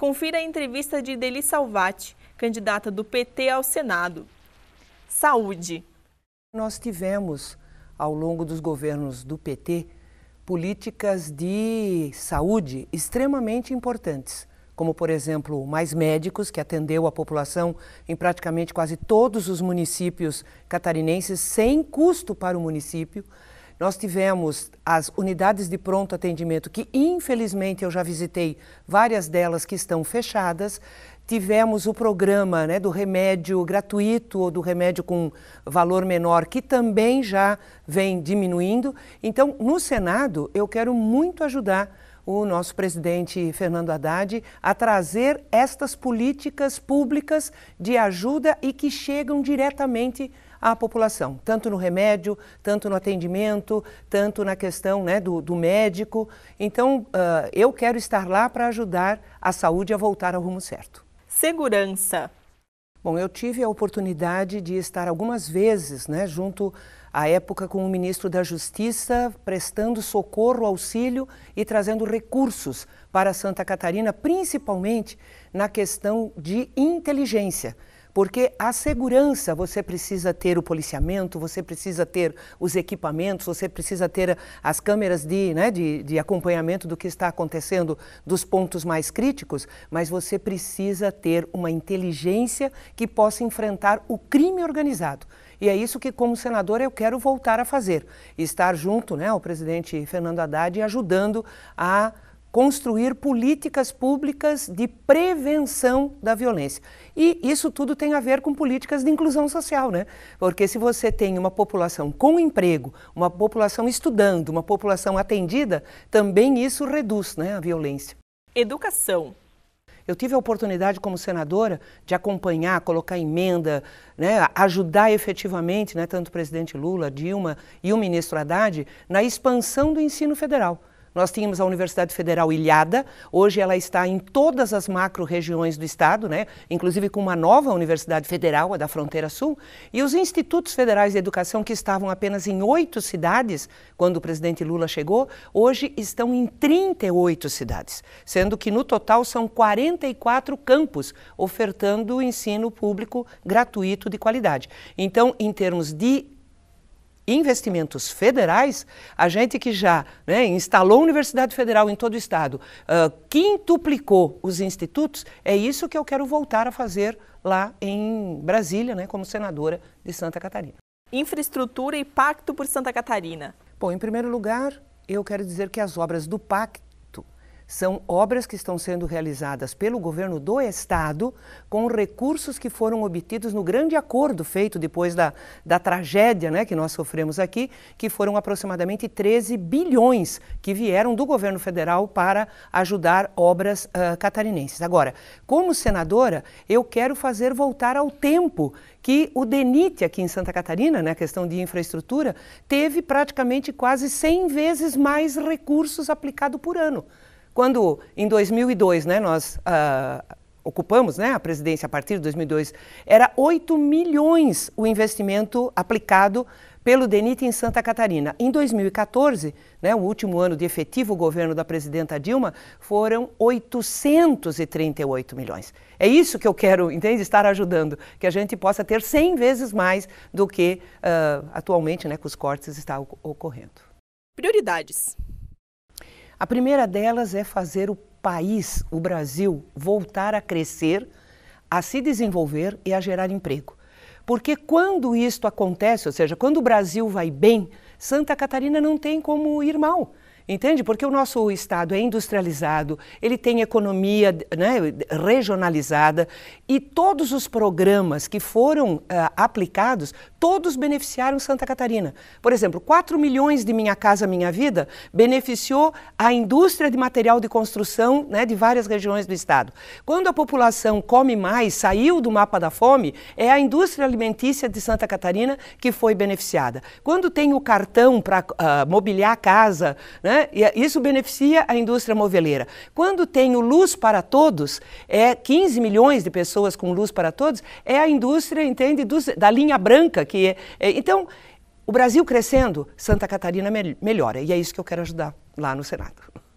Confira a entrevista de Deli Salvati, candidata do PT ao Senado. Saúde. Nós tivemos, ao longo dos governos do PT, políticas de saúde extremamente importantes, como, por exemplo, Mais Médicos, que atendeu a população em praticamente quase todos os municípios catarinenses, sem custo para o município. Nós tivemos as unidades de pronto atendimento, que infelizmente eu já visitei várias delas que estão fechadas. Tivemos o programa né, do remédio gratuito ou do remédio com valor menor, que também já vem diminuindo. Então, no Senado, eu quero muito ajudar o nosso presidente Fernando Haddad a trazer estas políticas públicas de ajuda e que chegam diretamente à população, tanto no remédio, tanto no atendimento, tanto na questão né, do, do médico. Então, uh, eu quero estar lá para ajudar a saúde a voltar ao rumo certo. Segurança. Bom, eu tive a oportunidade de estar algumas vezes né, junto à época com o ministro da Justiça, prestando socorro, auxílio e trazendo recursos para Santa Catarina, principalmente na questão de inteligência. Porque a segurança, você precisa ter o policiamento, você precisa ter os equipamentos, você precisa ter as câmeras de, né, de, de acompanhamento do que está acontecendo dos pontos mais críticos, mas você precisa ter uma inteligência que possa enfrentar o crime organizado. E é isso que, como senador, eu quero voltar a fazer. Estar junto né, ao presidente Fernando Haddad e ajudando a construir políticas públicas de prevenção da violência. E isso tudo tem a ver com políticas de inclusão social, né? Porque se você tem uma população com emprego, uma população estudando, uma população atendida, também isso reduz né, a violência. Educação. Eu tive a oportunidade como senadora de acompanhar, colocar emenda, né, ajudar efetivamente, né, tanto o presidente Lula, Dilma e o ministro Haddad, na expansão do ensino federal. Nós tínhamos a Universidade Federal ilhada, hoje ela está em todas as macro-regiões do Estado, né? inclusive com uma nova Universidade Federal, a da Fronteira Sul, e os institutos federais de educação que estavam apenas em oito cidades quando o presidente Lula chegou, hoje estão em 38 cidades, sendo que no total são 44 campos ofertando ensino público gratuito de qualidade. Então, em termos de investimentos federais, a gente que já né, instalou Universidade Federal em todo o Estado, uh, quintuplicou os institutos, é isso que eu quero voltar a fazer lá em Brasília, né, como senadora de Santa Catarina. Infraestrutura e Pacto por Santa Catarina. Bom, em primeiro lugar, eu quero dizer que as obras do Pacto são obras que estão sendo realizadas pelo governo do Estado com recursos que foram obtidos no grande acordo feito depois da, da tragédia né, que nós sofremos aqui, que foram aproximadamente 13 bilhões que vieram do governo federal para ajudar obras uh, catarinenses. Agora, como senadora, eu quero fazer voltar ao tempo que o DENIT aqui em Santa Catarina, né, questão de infraestrutura, teve praticamente quase 100 vezes mais recursos aplicados por ano. Quando, em 2002, né, nós uh, ocupamos né, a presidência a partir de 2002, era 8 milhões o investimento aplicado pelo DENIT em Santa Catarina. Em 2014, né, o último ano de efetivo governo da presidenta Dilma, foram 838 milhões. É isso que eu quero, entende, estar ajudando, que a gente possa ter 100 vezes mais do que uh, atualmente né, com os cortes está ocorrendo. Prioridades. A primeira delas é fazer o país, o Brasil, voltar a crescer, a se desenvolver e a gerar emprego. Porque quando isto acontece, ou seja, quando o Brasil vai bem, Santa Catarina não tem como ir mal. Entende? Porque o nosso Estado é industrializado, ele tem economia né, regionalizada e todos os programas que foram uh, aplicados, todos beneficiaram Santa Catarina. Por exemplo, 4 milhões de Minha Casa Minha Vida beneficiou a indústria de material de construção né, de várias regiões do Estado. Quando a população come mais, saiu do mapa da fome, é a indústria alimentícia de Santa Catarina que foi beneficiada. Quando tem o cartão para uh, ah, mobiliar a casa, né, e isso beneficia a indústria moveleira. Quando tem Luz para Todos, é 15 milhões de pessoas com Luz para Todos, é a indústria, entende, dos, da linha branca que é, é então, o Brasil crescendo, Santa Catarina melhora. E é isso que eu quero ajudar lá no Senado.